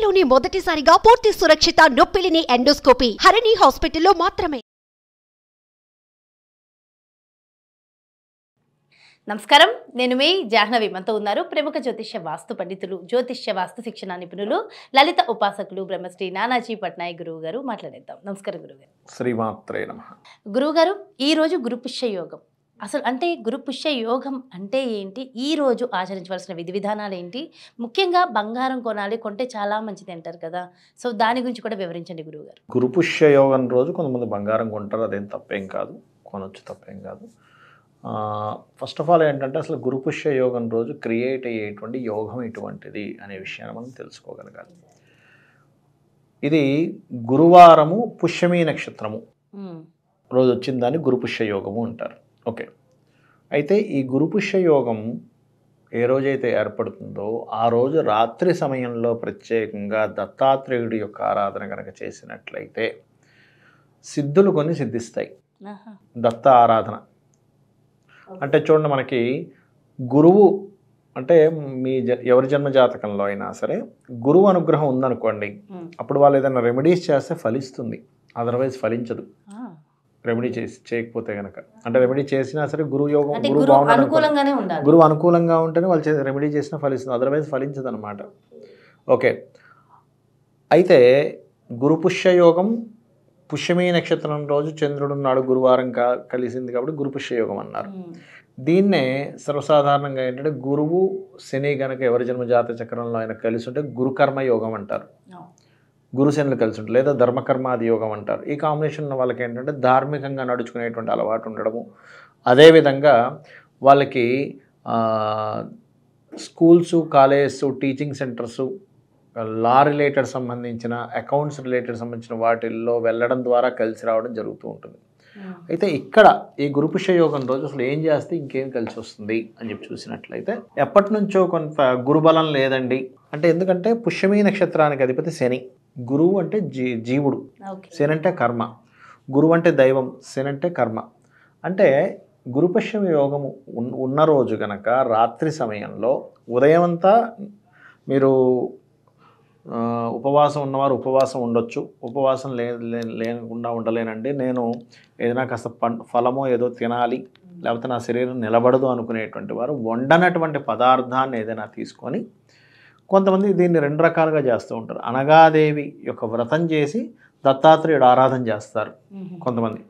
ఏపీలోనే మొదటిసారిగా పూర్తి సురక్షిత నొప్పిలిని ఎండోస్కోపీ హరిణి హాస్పిటల్లో మాత్రమే నమస్కారం నేను మీ జాహ్నవి మనతో ఉన్నారు ప్రముఖ జ్యోతిష్య వాస్తు పండితులు జ్యోతిష్య వాస్తు శిక్షణ నిపుణులు లలిత ఉపాసకులు బ్రహ్మశ్రీ నానాజీ పట్నాయక్ గురువు గారు మాట్లాడేద్దాం నమస్కారం గారు శ్రీమాత్రే నమ గారు ఈరోజు గురుపుష్య యోగం అసలు అంటే గురు పుష్య యోగం అంటే ఏంటి ఈ రోజు ఆచరించవలసిన విధి విధానాలు ఏంటి ముఖ్యంగా బంగారం కొనాలి కొంటే చాలా మంచిది అంటారు కదా సో దాని గురించి కూడా వివరించండి గురువు గారు గురు పుష్య యోగం రోజు కొంతమంది బంగారం కొంటారు అదేం తప్పేం కాదు కొనొచ్చు తప్పేం కాదు ఫస్ట్ ఆఫ్ ఆల్ ఏంటంటే అసలు పుష్య యోగం రోజు క్రియేట్ అయ్యేటువంటి యోగం ఇటువంటిది అనే విషయాన్ని మనం తెలుసుకోగలగాలి ఇది గురువారము పుష్యమి నక్షత్రము రోజు వచ్చిన దాన్ని గురుపుష్య యోగము అంటారు ఓకే అయితే ఈ గురుపుష్య యోగం ఏ రోజైతే ఏర్పడుతుందో ఆ రోజు రాత్రి సమయంలో ప్రత్యేకంగా దత్తాత్రేయుడి యొక్క ఆరాధన కనుక చేసినట్లయితే సిద్ధులు కొన్ని సిద్ధిస్తాయి దత్త ఆరాధన అంటే చూడండి మనకి గురువు అంటే మీ ఎవరి జన్మ జాతకంలో అయినా సరే గురువు అనుగ్రహం ఉందనుకోండి అప్పుడు వాళ్ళు ఏదైనా రెమెడీస్ చేస్తే ఫలిస్తుంది అదర్వైజ్ ఫలించదు రెమెడీ చేసి చేయకపోతే గనక అంటే రెమెడీ చేసినా సరే గురువు యోగం గురువు బాగుంటుంది గురువు అనుకూలంగా ఉంటేనే వాళ్ళు రెమెడీ చేసినా ఫలిస్తుంది అదర్వైజ్ ఫలించదు అనమాట ఓకే అయితే గురు యోగం పుష్యమీ నక్షత్రం రోజు చంద్రుడు నాడు గురువారం కా కలిసింది కాబట్టి గురు యోగం అన్నారు దీన్నే సర్వసాధారణంగా ఏంటంటే గురువు శని గనక ఎవరి జన్మ జాత చక్రంలో ఆయన కలిసి ఉంటే గురుకర్మ యోగం అంటారు గురుసేనులు కలిసి ఉంటారు లేదా ధర్మకర్మాది యోగం అంటారు ఈ కాంబినేషన్ ఉన్న వాళ్ళకి ఏంటంటే ధార్మికంగా నడుచుకునేటువంటి అలవాటు ఉండడము అదేవిధంగా వాళ్ళకి స్కూల్స్ కాలేజెస్ టీచింగ్ సెంటర్స్ లా రిలేటెడ్ సంబంధించిన అకౌంట్స్ రిలేటెడ్ సంబంధించిన వాటిల్లో వెళ్ళడం ద్వారా కలిసి రావడం జరుగుతూ ఉంటుంది hmm. అయితే ఇక్కడ ఈ గురుపుష యోగం రోజు అసలు ఏం చేస్తే ఇంకేం కలిసి వస్తుంది అని చెప్పి చూసినట్లయితే ఎప్పటి నుంచో కొంత గురుబలం లేదండి అంటే ఎందుకంటే పుష్యమీ నక్షత్రానికి అధిపతి శని గురువు అంటే జీ జీవుడు శని అంటే కర్మ గురువు అంటే దైవం శని అంటే కర్మ అంటే గురుపశ్చిమ యోగము ఉన్న రోజు గనక రాత్రి సమయంలో ఉదయం అంతా మీరు ఉపవాసం ఉన్నవారు ఉపవాసం ఉండొచ్చు ఉపవాసం లే లేకుండా ఉండలేనండి నేను ఏదైనా కాస్త పం ఫలమో ఏదో తినాలి లేకపోతే నా శరీరం నిలబడదు అనుకునేటువంటి వారు వండనటువంటి పదార్థాన్ని ఏదైనా తీసుకొని కొంతమంది దీన్ని రెండు రకాలుగా చేస్తూ ఉంటారు అనగాదేవి యొక్క వ్రతం చేసి దత్తాత్రేయుడు ఆరాధన చేస్తారు కొంతమంది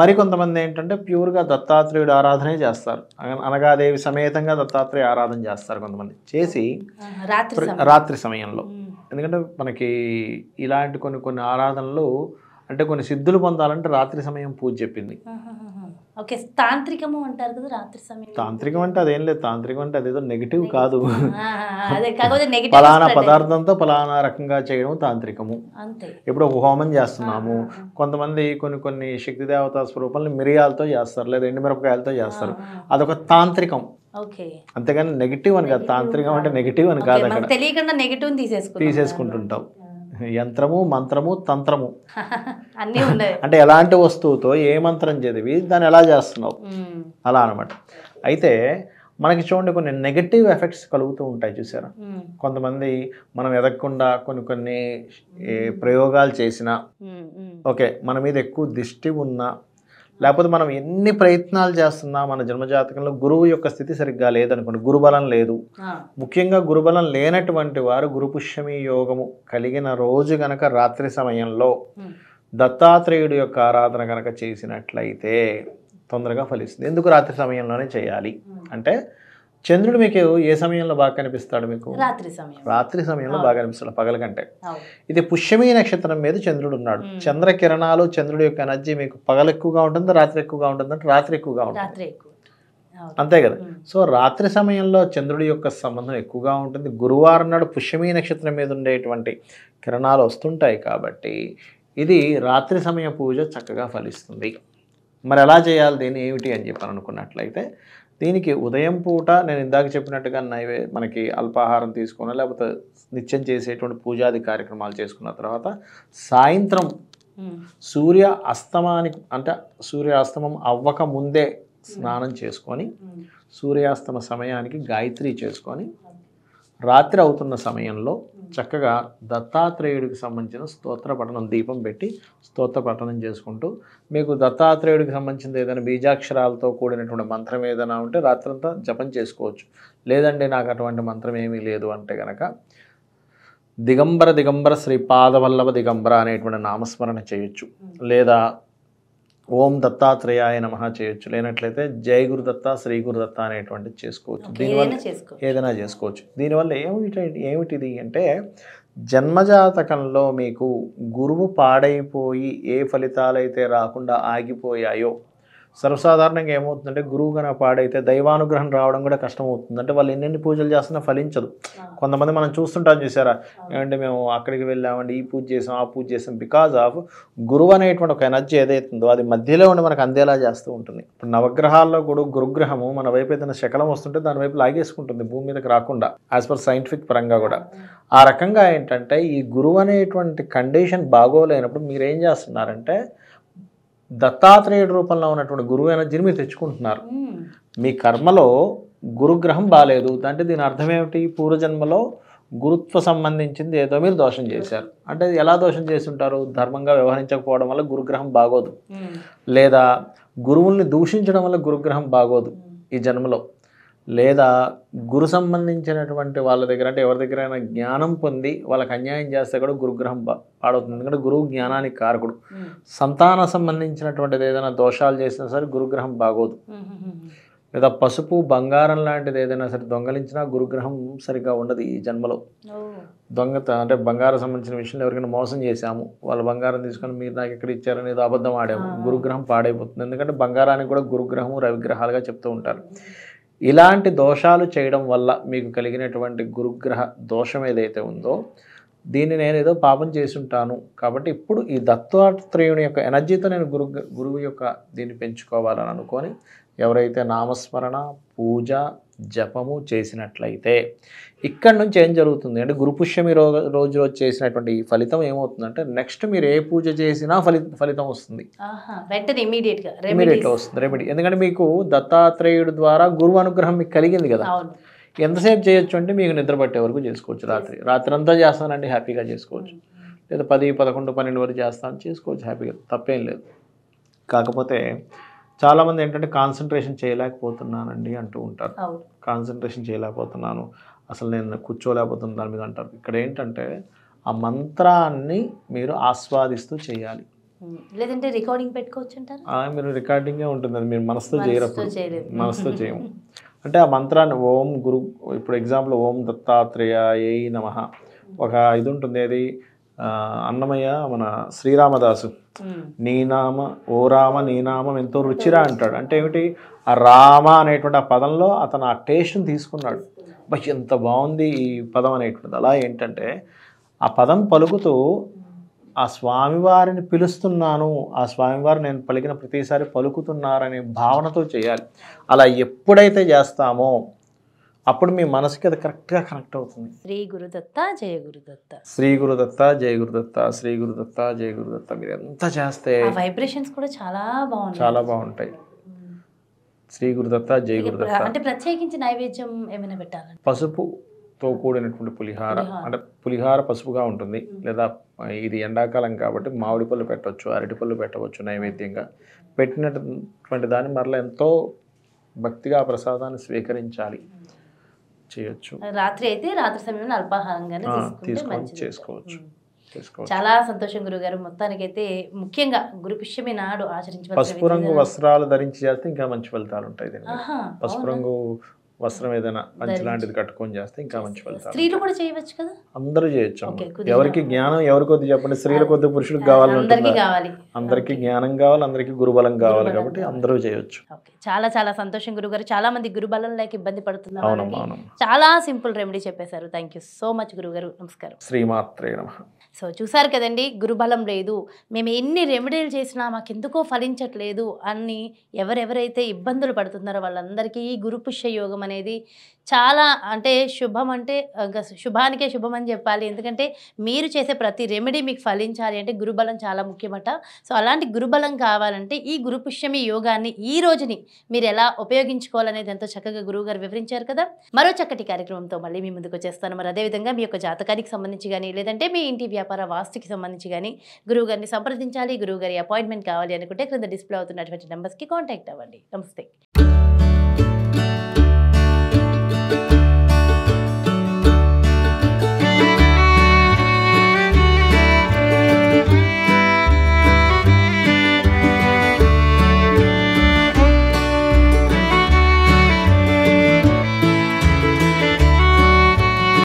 మరి కొంతమంది ఏంటంటే ప్యూర్గా దత్తాత్రేయుడు ఆరాధనే చేస్తారు అనగాదేవి సమేతంగా దత్తాత్రేయ ఆరాధన చేస్తారు కొంతమంది చేసి రాత్రి సమయంలో ఎందుకంటే మనకి ఇలాంటి కొన్ని కొన్ని ఆరాధనలు అంటే కొన్ని సిద్ధులు పొందాలంటే రాత్రి సమయం పూజ చెప్పింది ఓకే తాంత్రికము అంటారు కదా రాత్రి సమయం తాంత్రికం అంటే అదేం లేదు తాంత్రికం అంటే అదేదో నెగిటివ్ కాదు పలానా పదార్థంతో పలానా రకంగా చేయడం తాంత్రికము అంతే ఇప్పుడు ఒక హోమం చేస్తున్నాము కొంతమంది కొన్ని కొన్ని శక్తి దేవతా స్వరూపాలను మిరియాలతో చేస్తారు లేదా ఎండు మిరపకాయలతో చేస్తారు అదొక తాంత్రికం అంతేగాని నెగిటివ్ అని కాదు తాంత్రికం అంటే నెగిటివ్ అని కాదు తెలియకుండా నెగిటివ్ తీసేసుకుంటుంటావు యంత్రము మంత్రము తంత్రము అన్నీ ఉన్నాయి అంటే ఎలాంటి వస్తువుతో ఏ మంత్రం చదివి దాన్ని ఎలా చేస్తున్నావు అలా అనమాట అయితే మనకి చూడండి కొన్ని నెగటివ్ ఎఫెక్ట్స్ కలుగుతూ ఉంటాయి చూసారా కొంతమంది మనం ఎదగకుండా కొన్ని కొన్ని ప్రయోగాలు చేసినా ఓకే మన మీద ఎక్కువ దిష్టి ఉన్న లేకపోతే మనం ఎన్ని ప్రయత్నాలు చేస్తున్నా మన జన్మజాతకంలో గురువు యొక్క స్థితి సరిగ్గా లేదనుకోండి గురుబలం లేదు ముఖ్యంగా గురుబలం లేనటువంటి వారు గురుపుష్యమి యోగము కలిగిన రోజు గనక రాత్రి సమయంలో దత్తాత్రేయుడు యొక్క ఆరాధన గనక చేసినట్లయితే తొందరగా ఫలిస్తుంది ఎందుకు రాత్రి సమయంలోనే చేయాలి అంటే చంద్రుడు మీకు ఏ సమయంలో బాగా కనిపిస్తాడు మీకు రాత్రి సమయం రాత్రి సమయంలో బాగా కనిపిస్తాడు పగల కంటే ఇది పుష్యమీ నక్షత్రం మీద చంద్రుడు ఉన్నాడు చంద్ర కిరణాలు చంద్రుడి యొక్క ఎనర్జీ మీకు పగలు ఎక్కువగా ఉంటుంది రాత్రి ఎక్కువగా ఉంటుంది అంటే రాత్రి ఎక్కువగా ఉంటుంది అంతే కదా సో రాత్రి సమయంలో చంద్రుడి యొక్క సంబంధం ఎక్కువగా ఉంటుంది గురువారం నాడు పుష్యమీ నక్షత్రం మీద ఉండేటువంటి కిరణాలు వస్తుంటాయి కాబట్టి ఇది రాత్రి సమయ పూజ చక్కగా ఫలిస్తుంది మరి ఎలా చేయాలి దీన్ని ఏమిటి అని చెప్పాలనుకున్నట్లయితే దీనికి ఉదయం పూట నేను ఇందాక చెప్పినట్టుగా నైవే మనకి అల్పాహారం తీసుకున్న లేకపోతే నిత్యం చేసేటువంటి పూజాది కార్యక్రమాలు చేసుకున్న తర్వాత సాయంత్రం సూర్య అస్తమానికి అంటే సూర్య అస్తమం అవ్వక ముందే స్నానం చేసుకొని సూర్యాస్తమ సమయానికి గాయత్రి చేసుకొని రాత్రి అవుతున్న సమయంలో చక్కగా దత్తాత్రేయుడికి సంబంధించిన స్తోత్ర పఠనం దీపం పెట్టి స్తోత్ర పఠనం చేసుకుంటూ మీకు దత్తాత్రేయుడికి సంబంధించిన ఏదైనా బీజాక్షరాలతో కూడినటువంటి మంత్రం ఏదైనా ఉంటే రాత్రంతా జపం చేసుకోవచ్చు లేదండి నాకు అటువంటి మంత్రం ఏమీ లేదు అంటే కనుక దిగంబర దిగంబర శ్రీ పాదవల్లభ దిగంబర అనేటువంటి నామస్మరణ చేయొచ్చు లేదా ఓం దత్తాత్రేయాయ నమ చేయొచ్చు లేనట్లయితే జై గురుదత్త శ్రీ గురుదత్త అనేటువంటిది చేసుకోవచ్చు దీనివల్ల ఏదైనా చేసుకోవచ్చు దీనివల్ల ఏమిటి ఏమిటిది అంటే జన్మజాతకంలో మీకు గురువు పాడైపోయి ఏ ఫలితాలైతే రాకుండా ఆగిపోయాయో సర్వసాధారణంగా ఏమవుతుందంటే గురువు గన పాడైతే దైవానుగ్రహం రావడం కూడా కష్టం అంటే వాళ్ళు ఎన్నెన్ని పూజలు చేస్తున్నా ఫలించదు కొంతమంది మనం చూస్తుంటాం చూసారా ఏమంటే మేము అక్కడికి వెళ్ళామండి ఈ పూజ చేసాం ఆ పూజ చేసాం బికాజ్ ఆఫ్ గురువు అనేటువంటి ఒక ఎనర్జీ ఏదైతుందో అది మధ్యలో ఉండి మనకు అందేలా చేస్తూ ఉంటుంది ఇప్పుడు నవగ్రహాల్లో కూడా గురుగ్రహము మన వైపు ఏదైనా శకలం వస్తుంటే దాని వైపు లాగేసుకుంటుంది భూమి మీదకి రాకుండా యాజ్ పర్ సైంటిఫిక్ పరంగా కూడా ఆ రకంగా ఏంటంటే ఈ గురువు అనేటువంటి కండిషన్ బాగోలేనప్పుడు మీరేం చేస్తున్నారంటే దత్తాత్రేయుడి రూపంలో ఉన్నటువంటి గురువు ఎనర్జీని మీరు తెచ్చుకుంటున్నారు మీ కర్మలో గురుగ్రహం బాగాలేదు అంటే దీని అర్థం ఏమిటి పూర్వజన్మలో గురుత్వ సంబంధించింది ఏదో మీరు దోషం చేశారు అంటే ఎలా దోషం చేసి ఉంటారు ధర్మంగా వ్యవహరించకపోవడం వల్ల గురుగ్రహం బాగోదు లేదా గురువుల్ని దూషించడం వల్ల గురుగ్రహం బాగోదు ఈ జన్మలో లేదా గురు సంబంధించినటువంటి వాళ్ళ దగ్గర అంటే ఎవరి దగ్గరైనా జ్ఞానం పొంది వాళ్ళకి అన్యాయం చేస్తే కూడా గురుగ్రహం పాడవుతుంది ఎందుకంటే గురువు జ్ఞానానికి కారకుడు సంతాన సంబంధించినటువంటిది ఏదైనా దోషాలు చేసినా సరే గురుగ్రహం బాగోదు లేదా పసుపు బంగారం లాంటిది ఏదైనా సరే దొంగలించినా గురుగ్రహం సరిగా ఉండదు ఈ జన్మలో దొంగత అంటే బంగారం సంబంధించిన విషయంలో ఎవరికైనా మోసం చేశాము వాళ్ళు బంగారం తీసుకొని మీరు నాకు ఎక్కడ ఇచ్చారని ఏదో అబద్ధం ఆడాము గురుగ్రహం పాడైపోతుంది ఎందుకంటే బంగారానికి కూడా గురుగ్రహము రవిగ్రహాలుగా చెప్తూ ఉంటారు ఇలాంటి దోషాలు చేయడం వల్ల మీకు కలిగినటువంటి గురుగ్రహ దోషం ఏదైతే ఉందో దీన్ని నేను ఏదో పాపం చేసుంటాను కాబట్టి ఇప్పుడు ఈ దత్తాత్రేయుని యొక్క ఎనర్జీతో నేను గురు గురువు యొక్క దీన్ని పెంచుకోవాలని అనుకొని ఎవరైతే నామస్మరణ పూజ జపము చేసినట్లయితే ఇక్కడ నుంచి ఏం జరుగుతుంది అంటే గురుపుష్యమి రోజు రోజు రోజు చేసినటువంటి ఫలితం ఏమవుతుందంటే నెక్స్ట్ మీరు ఏ పూజ చేసినా ఫలి ఫలితం వస్తుంది ఇమీడియట్గా వస్తుంది రెమెడీ ఎందుకంటే మీకు దత్తాత్రేయుడు ద్వారా గురువు అనుగ్రహం మీకు కలిగింది కదా ఎంతసేపు చేయొచ్చు అంటే మీకు నిద్ర పట్టే వరకు చేసుకోవచ్చు రాత్రి రాత్రి అంతా చేస్తానండి హ్యాపీగా చేసుకోవచ్చు లేదా పది పదకొండు పన్నెండు వరకు చేస్తాను చేసుకోవచ్చు హ్యాపీగా తప్పేం లేదు కాకపోతే చాలామంది ఏంటంటే కాన్సన్ట్రేషన్ చేయలేకపోతున్నానండి అంటూ ఉంటారు కాన్సన్ట్రేషన్ చేయలేకపోతున్నాను అసలు నేను కూర్చోలేకపోతున్నాను దాని మీద అంటారు ఇక్కడ ఏంటంటే ఆ మంత్రాన్ని మీరు ఆస్వాదిస్తూ చేయాలి లేదంటే రికార్డింగ్ పెట్టుకోవచ్చు మీరు రికార్డింగే ఉంటుంది అది మీరు మనసుతో చేయరు మనసుతో చేయము అంటే ఆ మంత్రాన్ని ఓం గురు ఇప్పుడు ఎగ్జాంపుల్ ఓం దత్తాత్రేయ ఏ నమ ఒక ఇది ఉంటుంది అది అన్నమయ్య మన శ్రీరామదాసు నీనామ ఓ రామ నీనామం ఎంతో రుచిరా అంటాడు అంటే ఏమిటి ఆ రామ అనేటువంటి ఆ పదంలో అతను ఆ టేస్ట్ని తీసుకున్నాడు బస్ ఎంత బాగుంది ఈ పదం అనేటువంటిది అలా ఏంటంటే ఆ పదం పలుకుతూ ఆ స్వామివారిని పిలుస్తున్నాను ఆ స్వామివారు నేను పలికిన ప్రతిసారి పలుకుతున్నారనే భావనతో చేయాలి అలా ఎప్పుడైతే చేస్తామో అప్పుడు మీ మనసుకి అది కరెక్ట్గా కనెక్ట్ అవుతుంది శ్రీ గురుదత్త జయ గురుదత్త శ్రీ గురుదత్త జయ గురుదత్త శ్రీ గురుదత్త జయ గురుదత్త మీరు ఎంత చేస్తే వైబ్రేషన్స్ కూడా చాలా బాగుంటాయి చాలా బాగుంటాయి శ్రీ గురుదత్త జయ గురుదత్త అంటే ప్రత్యేకించి నైవేద్యం ఏమైనా పెట్టాలి పసుపుతో కూడినటువంటి పులిహార అంటే పులిహార పసుపుగా ఉంటుంది లేదా ఇది ఎండాకాలం కాబట్టి మామిడి పళ్ళు పెట్టవచ్చు అరటి పళ్ళు పెట్టవచ్చు నైవేద్యంగా పెట్టినటువంటి దాన్ని మరలా ఎంతో భక్తిగా ప్రసాదాన్ని స్వీకరించాలి చేయొచ్చు రాత్రి అయితే రాత్రి సమయంలో అల్పాహారంగానే చేసుకోవచ్చు చాలా సంతోషం గురువు మొత్తానికి మొత్తానికైతే ముఖ్యంగా గురు పుష్యమి నాడు ఆచరించి పసుపు రంగు వస్త్రాలు ధరించి చేస్తే ఇంకా మంచి ఫలితాలు ఉంటాయి పసుపు రంగు వస్త్రం ఏదైనా పంచ లాంటిది కట్టుకొని చేస్తే ఇంకా మంచి ఫలితాలు స్త్రీలు కూడా చేయవచ్చు కదా అందరూ చేయొచ్చు ఎవరికి జ్ఞానం ఎవరి కొద్ది చెప్పండి స్త్రీల కొద్ది పురుషులకు కావాలి అందరికి జ్ఞానం కావాలి అందరికి గురుబలం కావాలి కాబట్టి అందరూ చేయొచ్చు చాలా చాలా సంతోషం గురుగారు చాలా మంది గురుబలం లేక ఇబ్బంది పడుతున్నారు చాలా సింపుల్ రెమెడీ చెప్పేశారు థ్యాంక్ యూ సో మచ్ గురుగారు నమస్కారం శ్రీమాత్రే నమ సో చూసారు కదండి గురుబలం లేదు మేము ఎన్ని రెమెడీలు చేసినా మాకు ఎందుకో ఫలించట్లేదు అని ఎవరెవరైతే ఇబ్బందులు పడుతున్నారో వాళ్ళందరికీ ఈ గురు యోగం అనేది చాలా అంటే శుభం అంటే శుభానికే శుభం అని చెప్పాలి ఎందుకంటే మీరు చేసే ప్రతి రెమెడీ మీకు ఫలించాలి అంటే గురుబలం చాలా ముఖ్యమట సో అలాంటి గురుబలం కావాలంటే ఈ గురుపుష్యమి యోగాన్ని ఈ రోజుని మీరు ఎలా ఉపయోగించుకోవాలనేది ఎంతో చక్కగా గురువుగారు వివరించారు కదా మరో చక్కటి కార్యక్రమంతో మళ్ళీ మీ ముందుకు వచ్చేస్తాను మరి అదేవిధంగా మీ యొక్క జాతకానికి సంబంధించి కానీ లేదంటే మీ ఇంటి వ్యాపార వాస్తుకి సంబంధించి కానీ గురువుగారిని సంప్రదించాలి గురువుగారి అపాయింట్మెంట్ కావాలి అనుకుంటే క్రింద డిస్ప్లే అవుతున్నటువంటి నెంబర్స్కి కాంటాక్ట్ అవ్వండి నమస్తే